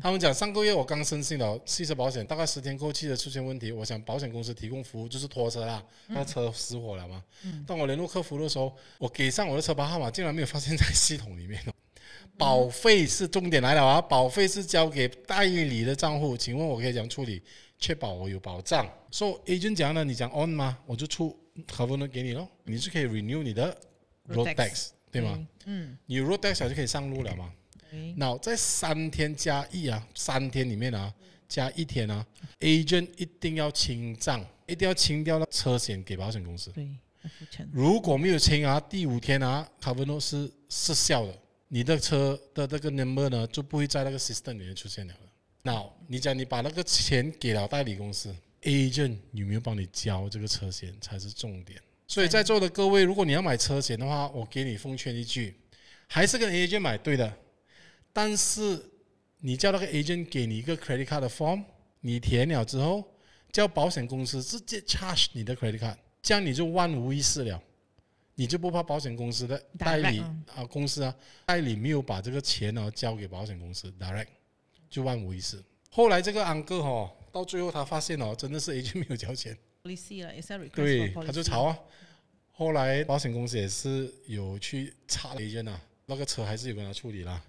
他们讲上个月我刚申请了汽车保险，大概十天后汽车出现问题，我想保险公司提供服务就是拖车啦，那车失火了嘛。但我联络客服的时候，我给上我的车牌号码竟然没有发现在系统里面保费是重点来了啊，保费是交给代理的账户，请问我可以怎样处理，确保我有保障？So agent 讲呢，你讲 on 吗？我就出可不能给你咯，你是可以 renew 你的 road tax 对吗？嗯，你 road tax 就可以上路了吗？那在三天加一啊，三天里面啊，加一天啊，agent 一定要清账，一定要清掉那车险给保险公司。如果没有清啊，第五天啊，Cover No 是失效的，你的车的这个 Number 呢就不会在那个 System 里面出现了。那你讲你把那个钱给了代理公司，agent 有没有帮你交这个车险才是重点。所以在座的各位，如果你要买车险的话，我给你奉劝一句，还是跟 agent 买对的。但是你叫那个 agent 给你一个 credit card 的 form，你填了之后，叫保险公司直接 charge 你的 credit card，这样你就万无一失了，你就不怕保险公司的代理啊公司啊代理没有把这个钱哦交给保险公司 direct，就万无一失。后来这个 uncle 哈，到最后他发现哦，真的是 agent 没有交钱对，他就吵啊。后来保险公司也是有去查 agent 呐，那个车还是有跟他处理啦。